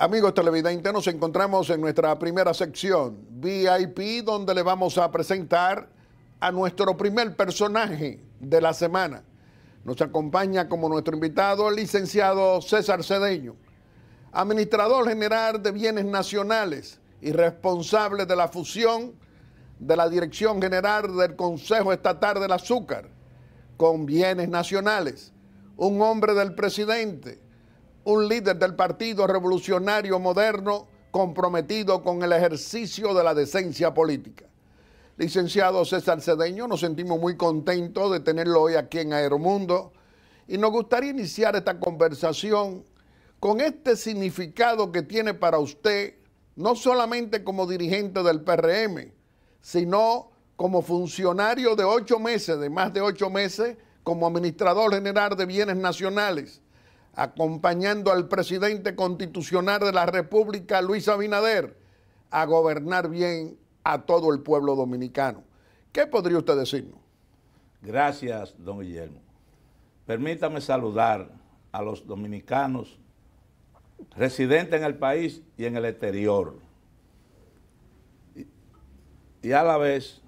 Amigos televidentes, nos encontramos en nuestra primera sección VIP, donde le vamos a presentar a nuestro primer personaje de la semana. Nos acompaña como nuestro invitado el licenciado César Cedeño, administrador general de bienes nacionales y responsable de la fusión de la Dirección General del Consejo Estatal del Azúcar con bienes nacionales, un hombre del presidente un líder del Partido Revolucionario Moderno comprometido con el ejercicio de la decencia política. Licenciado César Cedeño, nos sentimos muy contentos de tenerlo hoy aquí en Aeromundo y nos gustaría iniciar esta conversación con este significado que tiene para usted, no solamente como dirigente del PRM, sino como funcionario de ocho meses, de más de ocho meses, como administrador general de bienes nacionales acompañando al presidente constitucional de la República, Luis Abinader, a gobernar bien a todo el pueblo dominicano. ¿Qué podría usted decirnos? Gracias, don Guillermo. Permítame saludar a los dominicanos residentes en el país y en el exterior. Y, a la vez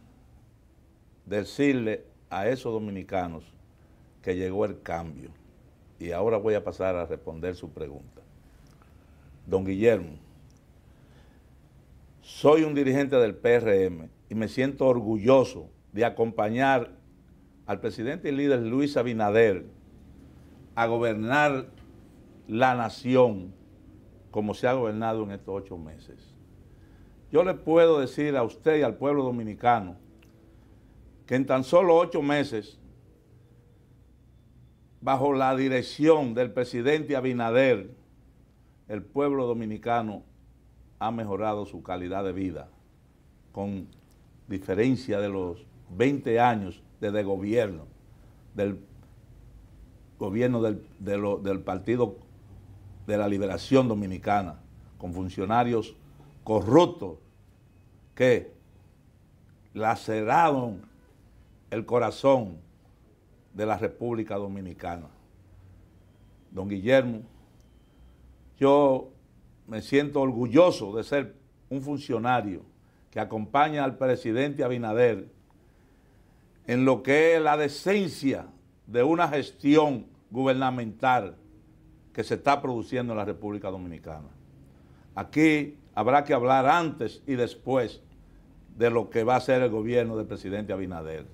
decirle a esos dominicanos que llegó el cambio y ahora voy a pasar a responder su pregunta. Don Guillermo, soy un dirigente del PRM y me siento orgulloso de acompañar al presidente y líder Luis Abinader a gobernar la nación como se ha gobernado en estos ocho meses. Yo le puedo decir a usted y al pueblo dominicano que en tan solo ocho meses bajo la dirección del presidente Abinader, el pueblo dominicano ha mejorado su calidad de vida, con diferencia de los 20 años de gobierno, del gobierno del, del Partido de la Liberación Dominicana, con funcionarios corruptos que laceraron el corazón de la República Dominicana. Don Guillermo, yo me siento orgulloso de ser un funcionario que acompaña al presidente Abinader en lo que es la decencia de una gestión gubernamental que se está produciendo en la República Dominicana. Aquí habrá que hablar antes y después de lo que va a ser el gobierno del presidente Abinader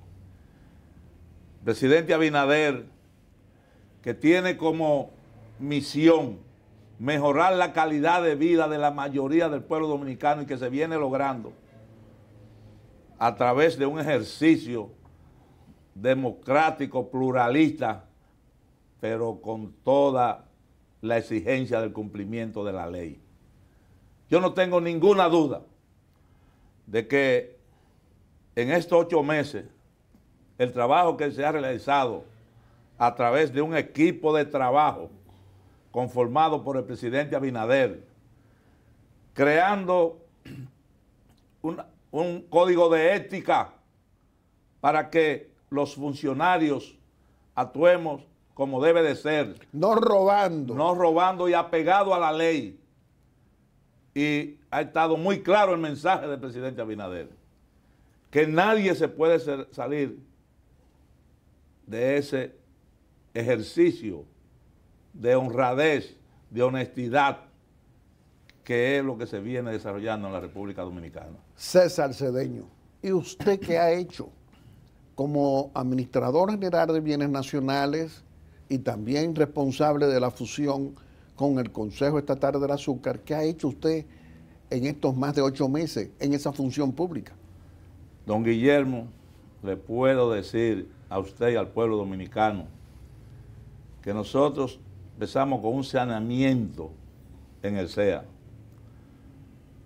presidente Abinader, que tiene como misión mejorar la calidad de vida de la mayoría del pueblo dominicano y que se viene logrando a través de un ejercicio democrático, pluralista, pero con toda la exigencia del cumplimiento de la ley. Yo no tengo ninguna duda de que en estos ocho meses el trabajo que se ha realizado a través de un equipo de trabajo conformado por el presidente Abinader, creando un, código de ética para que los funcionarios actuemos como debe de ser. No robando. No robando y apegado a la ley. Y ha estado muy claro el mensaje del presidente Abinader, que nadie se puede salir de ese ejercicio de honradez, de honestidad, que es lo que se viene desarrollando en la República Dominicana. César Cedeño, ¿y usted qué ha hecho como administrador general de bienes nacionales y también responsable de la fusión con el Consejo Estatal del Azúcar? ¿Qué ha hecho usted en estos más de ocho meses en esa función pública? Don Guillermo, le puedo decir a usted y al pueblo dominicano que nosotros empezamos con un saneamiento en el SEA,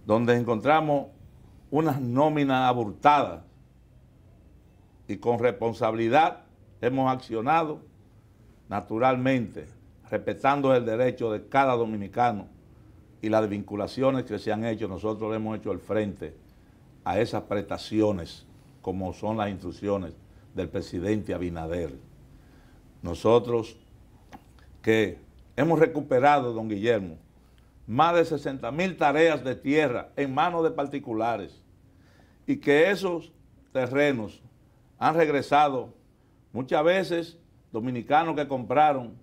donde encontramos unas nóminas aburtadas y con responsabilidad hemos accionado naturalmente, respetando el derecho de cada dominicano y las vinculaciones que se han hecho, nosotros le hemos hecho el frente a esas prestaciones como son las instrucciones del presidente Abinader. Nosotros que hemos recuperado, don Guillermo, más de 60 mil tareas de tierra en manos de particulares y que esos terrenos han regresado muchas veces dominicanos que compraron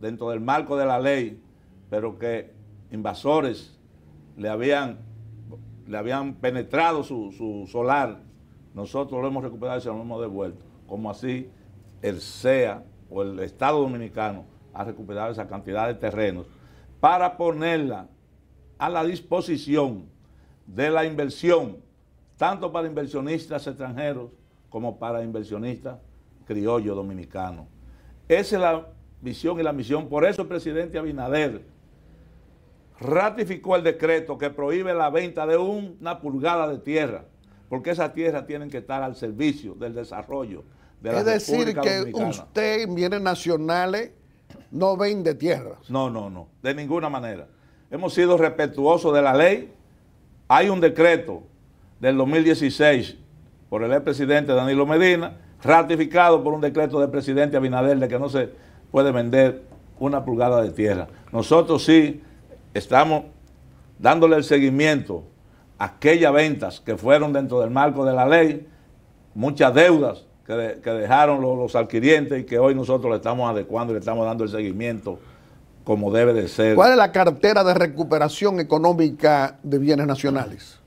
dentro del marco de la ley, pero que invasores le habían, le habían penetrado su, su solar nosotros lo hemos recuperado y se lo hemos devuelto. Como así el SEA o el Estado Dominicano ha recuperado esa cantidad de terrenos para ponerla a la disposición de la inversión, tanto para inversionistas extranjeros como para inversionistas criollos dominicanos. Esa es la visión y la misión. Por eso el presidente Abinader ratificó el decreto que prohíbe la venta de una pulgada de tierra porque esa tierra tienen que estar al servicio del desarrollo de la Es decir, que ustedes, usted en bienes nacionales no vende tierras. No, no, no, de ninguna manera. Hemos sido respetuosos de la ley. Hay un decreto del 2016 por el expresidente Danilo Medina, ratificado por un decreto del presidente Abinader de que no se puede vender una pulgada de tierra. Nosotros sí estamos dándole el seguimiento aquellas ventas que fueron dentro del marco de la ley, muchas deudas que, dejaron los, los, adquirientes y que hoy nosotros le estamos adecuando y le estamos dando el seguimiento como debe de ser. ¿Cuál es la cartera de recuperación económica de bienes nacionales?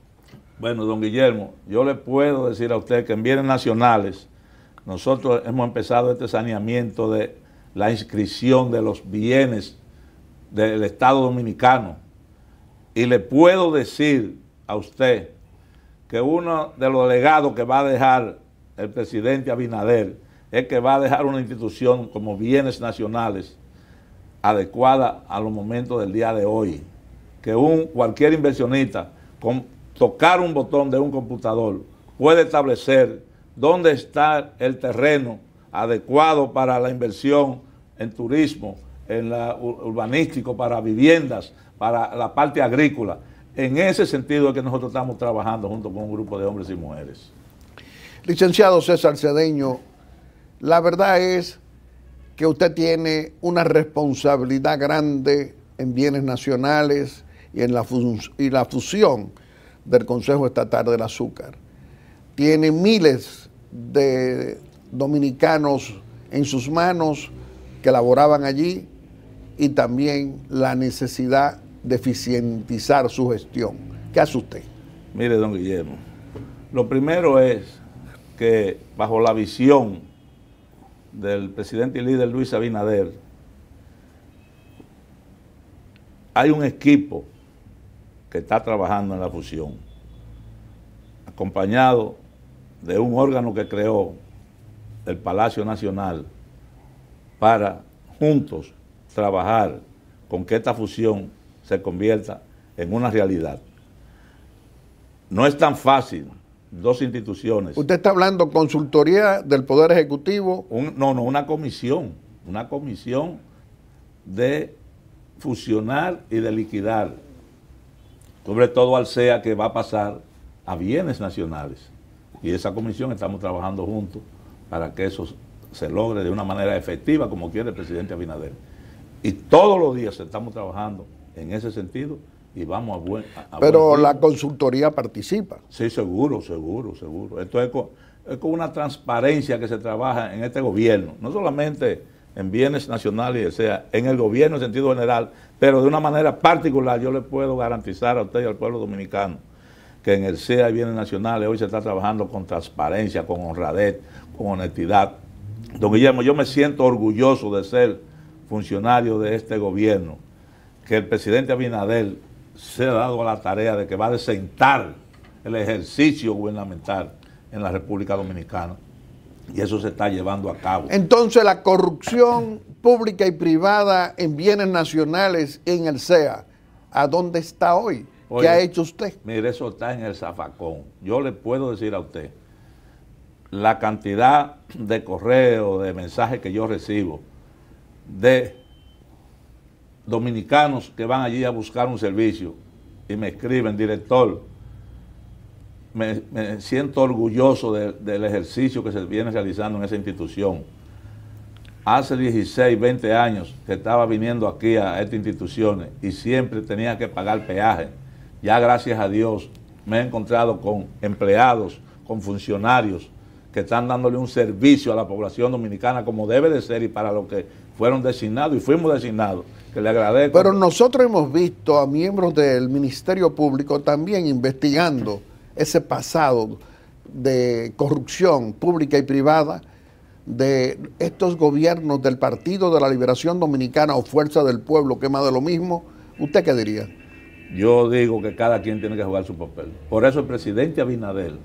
Bueno, don Guillermo, yo le puedo decir a usted que en bienes nacionales nosotros hemos empezado este saneamiento de la inscripción de los bienes del Estado Dominicano. Y le puedo decir a usted que uno de los legados que va a dejar el presidente Abinader es que va a dejar una institución como bienes nacionales adecuada a los momentos del día de hoy. Que un, cualquier inversionista con tocar un botón de un computador puede establecer dónde está el terreno adecuado para la inversión en turismo, en la urbanístico, para viviendas, para la parte agrícola en ese sentido es que nosotros estamos trabajando junto con un grupo de hombres y mujeres. Licenciado César Cedeño, la verdad es que usted tiene una responsabilidad grande en bienes nacionales y en la, fusión del Consejo Estatal del Azúcar. Tiene miles de dominicanos en sus manos que laboraban allí y también la necesidad ...deficientizar su gestión. ¿Qué hace usted? Mire, don Guillermo, lo primero es que bajo la visión del presidente y líder Luis Abinader, hay un equipo que está trabajando en la fusión, acompañado de un órgano que creó el Palacio Nacional para juntos trabajar con que esta fusión se convierta en una realidad. No es tan fácil. Dos instituciones. ¿Usted está hablando consultoría del Poder Ejecutivo? no, no, una comisión. Una comisión de fusionar y de liquidar, sobre todo al sea que va a pasar a bienes nacionales. Y esa comisión estamos trabajando juntos para que eso se logre de una manera efectiva, como quiere el presidente Abinader. Y todos los días estamos trabajando en ese sentido y vamos a Pero la consultoría participa. Sí, seguro, seguro, seguro. Esto es con, con, una transparencia que se trabaja en este gobierno, no solamente en bienes nacionales, o sea, en el gobierno en sentido general, pero de una manera particular yo le puedo garantizar a usted y al pueblo dominicano que en el sea y bienes nacionales hoy se está trabajando con transparencia, con honradez, con honestidad. Don Guillermo, yo me siento orgulloso de ser funcionario de este gobierno que el presidente Abinader se ha dado a la tarea de que va a desentar el ejercicio gubernamental en la República Dominicana. Y eso se está llevando a cabo. Entonces la corrupción pública y privada en bienes nacionales en el CEA, ¿a dónde está hoy? ¿Qué ha hecho usted? Mire, eso está en el zafacón. Yo le puedo decir a usted, la cantidad de correos, de mensajes que yo recibo, de dominicanos que van allí a buscar un servicio y me escriben, director, me, siento orgulloso del ejercicio que se viene realizando en esa institución. Hace 16, 20 años que estaba viniendo aquí a estas instituciones y siempre tenía que pagar peaje. Ya gracias a Dios me he encontrado con empleados, con funcionarios que están dándole un servicio a la población dominicana como debe de ser y para lo que fueron designados y fuimos designados, que le agradezco. Pero nosotros hemos visto a miembros del Ministerio Público también investigando ese pasado de corrupción pública y privada de estos gobiernos del Partido de la Liberación Dominicana o Fuerza del Pueblo, que más de lo mismo, ¿usted qué diría? Yo digo que cada quien tiene que jugar su papel. Por eso el presidente Abinadel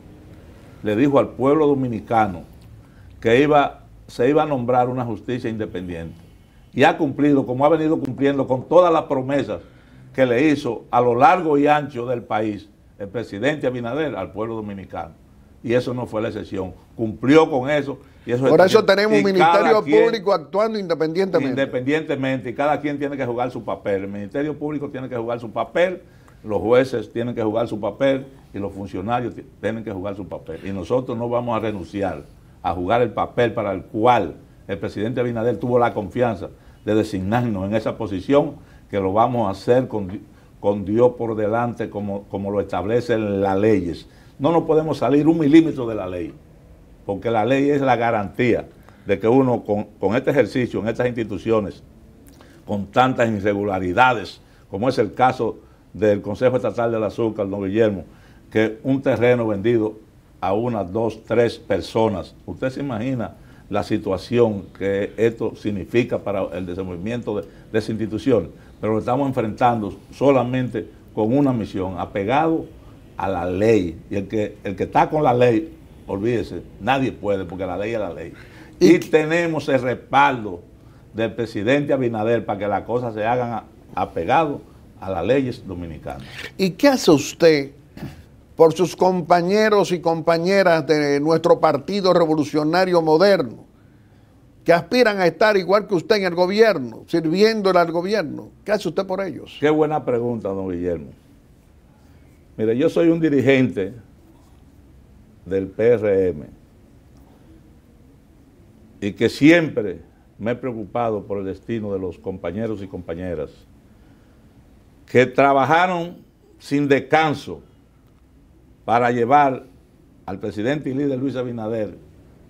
le dijo al pueblo dominicano que iba, se iba a nombrar una justicia independiente. Y ha cumplido, como ha venido cumpliendo con todas las promesas que le hizo a lo largo y ancho del país el presidente Abinader al pueblo dominicano. Y eso no fue la excepción. Cumplió con eso. Y Por eso tenemos un Ministerio Público actuando independientemente. Independientemente. Y cada quien tiene que jugar su papel. El Ministerio Público tiene que jugar su papel los jueces tienen que jugar su papel y los funcionarios tienen que jugar su papel. Y nosotros no vamos a renunciar a jugar el papel para el cual el presidente Abinader tuvo la confianza de designarnos en esa posición, que lo vamos a hacer con, Dios por delante, como, como lo establecen las leyes. No nos podemos salir un milímetro de la ley, porque la ley es la garantía de que uno con, con este ejercicio, en estas instituciones, con tantas irregularidades, como es el caso del Consejo Estatal del Azúcar, don Guillermo, que un terreno vendido a unas dos, tres personas. Usted se imagina la situación que esto significa para el desenvolvimiento de, de esa institución, pero lo estamos enfrentando solamente con una misión, apegado a la ley. Y el que, el que está con la ley, olvídese, nadie puede, porque la ley es la ley. Y, y tenemos el respaldo del presidente Abinader para que las cosas se hagan apegado a las leyes dominicanas. ¿Y qué hace usted por sus compañeros y compañeras de nuestro Partido Revolucionario Moderno, que aspiran a estar igual que usted en el gobierno, sirviéndole al gobierno? ¿Qué hace usted por ellos? Qué buena pregunta, don Guillermo. Mire, yo soy un dirigente del PRM y que siempre me he preocupado por el destino de los compañeros y compañeras que trabajaron sin descanso para llevar al presidente y líder Luis Abinader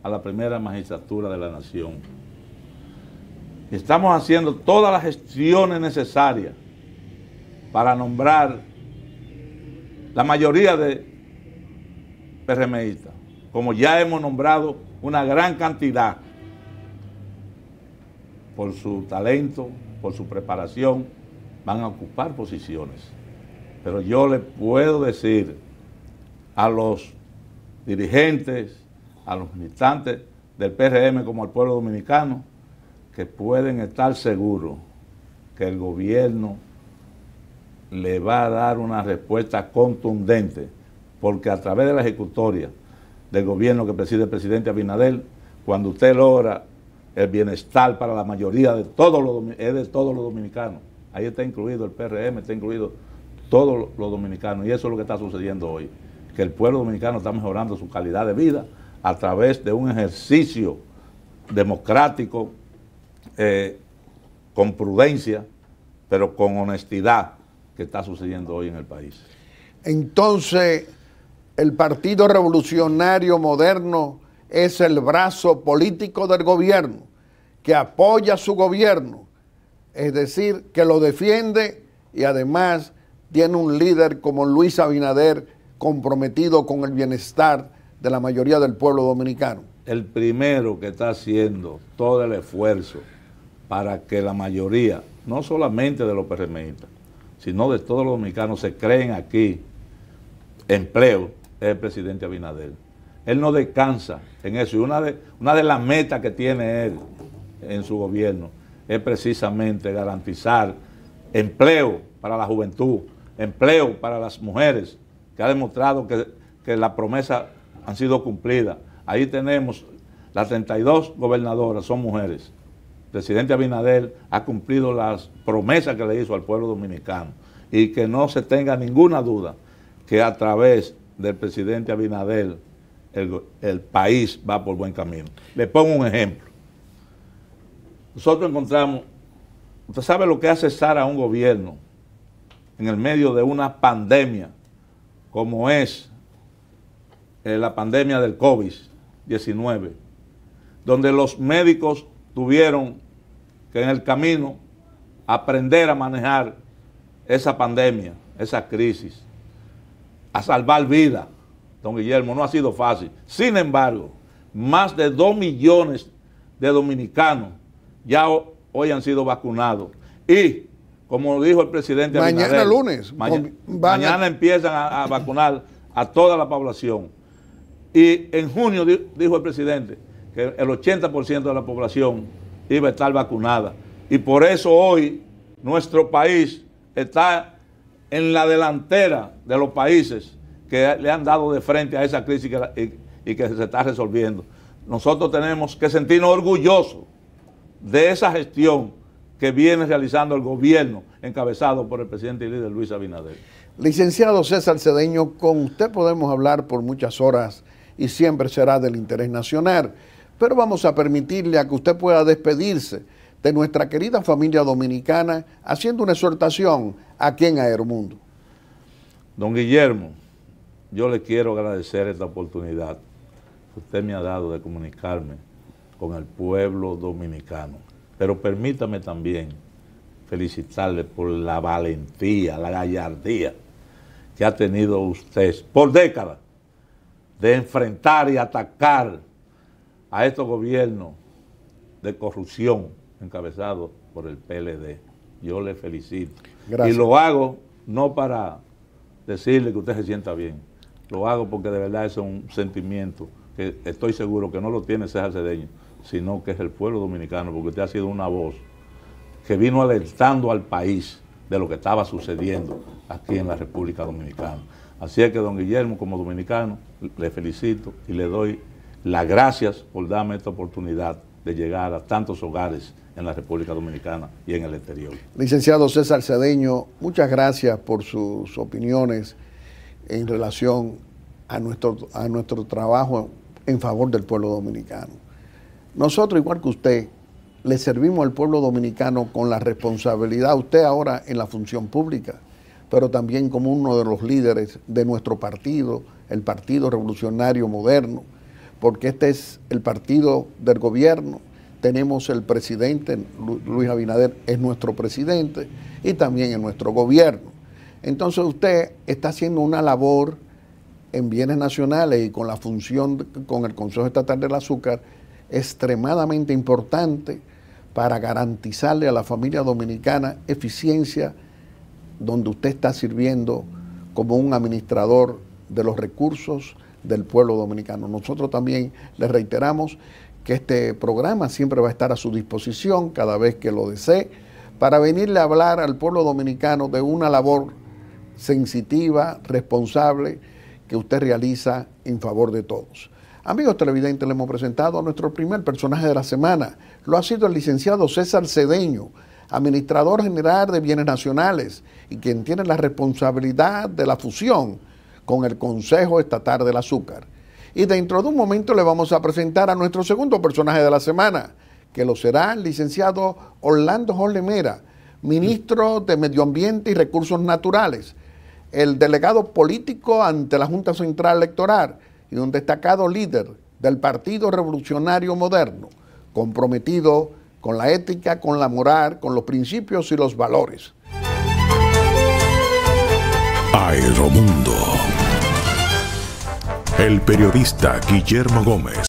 a la primera magistratura de la nación. Estamos haciendo todas las gestiones necesarias para nombrar la mayoría de PRMistas, como ya hemos nombrado una gran cantidad por su talento, por su preparación, van a ocupar posiciones. Pero yo le puedo decir a los dirigentes, a los militantes del PRM como al pueblo dominicano, que pueden estar seguros que el gobierno le va a dar una respuesta contundente, porque a través de la ejecutoria del gobierno que preside el presidente Abinadel cuando usted logra el bienestar para la mayoría de todos los, de todos los dominicanos, Ahí está incluido el PRM, está incluido todos los dominicanos. Y eso es lo que está sucediendo hoy. Que el pueblo dominicano está mejorando su calidad de vida a través de un ejercicio democrático, eh, con prudencia, pero con honestidad que está sucediendo hoy en el país. Entonces, el Partido Revolucionario Moderno es el brazo político del gobierno, que apoya a su gobierno, es decir, que lo defiende y además tiene un líder como Luis Abinader comprometido con el bienestar de la mayoría del pueblo dominicano. El primero que está haciendo todo el esfuerzo para que la mayoría, no solamente de los PRMistas, sino de todos los dominicanos, se creen aquí empleo, es el presidente Abinader. Él no descansa en eso. Y una de, una de las metas que tiene él en su gobierno es precisamente garantizar empleo para la juventud, empleo para las mujeres, que ha demostrado que, que las promesas han sido cumplidas. Ahí tenemos las 32 gobernadoras, son mujeres. El presidente Abinader ha cumplido las promesas que le hizo al pueblo dominicano y que no se tenga ninguna duda que a través del presidente Abinader el país va por buen camino. Le pongo un ejemplo. Nosotros encontramos, usted sabe lo que hace Sara a un gobierno en el medio de una pandemia como es eh, la pandemia del COVID-19, donde los médicos tuvieron que en el camino aprender a manejar esa pandemia, esa crisis, a salvar vidas. Don Guillermo, no ha sido fácil. Sin embargo, más de dos millones de dominicanos ya hoy han sido vacunados. Y, como dijo el presidente... Mañana lunes. mañana empiezan a, vacunar a toda la población. Y en junio dijo el presidente que el 80% de la población iba a estar vacunada. Y por eso hoy nuestro país está en la delantera de los países que le han dado de frente a esa crisis y, que se está resolviendo. Nosotros tenemos que sentirnos orgullosos de esa gestión que viene realizando el gobierno encabezado por el presidente y líder Luis Abinader. Licenciado César Cedeño, con usted podemos hablar por muchas horas y siempre será del interés nacional, pero vamos a permitirle a que usted pueda despedirse de nuestra querida familia dominicana haciendo una exhortación a quien en Aeromundo. Don Guillermo, yo le quiero agradecer esta oportunidad que usted me ha dado de comunicarme con el pueblo dominicano. Pero permítame también felicitarle por la valentía, la gallardía que ha tenido usted por décadas de enfrentar y atacar a estos gobiernos de corrupción encabezados por el PLD. Yo le felicito. Y lo hago no para decirle que usted se sienta bien, lo hago porque de verdad es un sentimiento que estoy seguro que no lo tiene César Cedeño sino que es el pueblo dominicano, porque usted ha sido una voz que vino alertando al país de lo que estaba sucediendo aquí en la República Dominicana. Así es que, don Guillermo, como dominicano, le felicito y le doy las gracias por darme esta oportunidad de llegar a tantos hogares en la República Dominicana y en el exterior. Licenciado César Cedeño, muchas gracias por sus opiniones en relación a nuestro, a nuestro trabajo en favor del pueblo dominicano. Nosotros, igual que usted, le servimos al pueblo dominicano con la responsabilidad, usted ahora en la función pública, pero también como uno de los líderes de nuestro partido, el Partido Revolucionario Moderno, porque este es el partido del gobierno, tenemos el presidente, Luis Abinader es nuestro presidente y también en nuestro gobierno. Entonces usted está haciendo una labor en bienes nacionales y con la función, con el Consejo Estatal del Azúcar, extremadamente importante para garantizarle a la familia dominicana eficiencia donde usted está sirviendo como un administrador de los recursos del pueblo dominicano. Nosotros también le reiteramos que este programa siempre va a estar a su disposición cada vez que lo desee para venirle a hablar al pueblo dominicano de una labor sensitiva, responsable, que usted realiza en favor de todos. Amigos televidentes, le hemos presentado a nuestro primer personaje de la semana. Lo ha sido el licenciado César Cedeño, administrador general de bienes nacionales y quien tiene la responsabilidad de la fusión con el Consejo Estatal del Azúcar. Y dentro de un momento le vamos a presentar a nuestro segundo personaje de la semana, que lo será el licenciado Orlando Jorge Mera, ministro de Medio Ambiente y Recursos Naturales, el delegado político ante la Junta Central Electoral y un destacado líder del Partido Revolucionario Moderno, comprometido con la ética, con la moral, con los principios y los valores. Aeromundo. El periodista Guillermo Gómez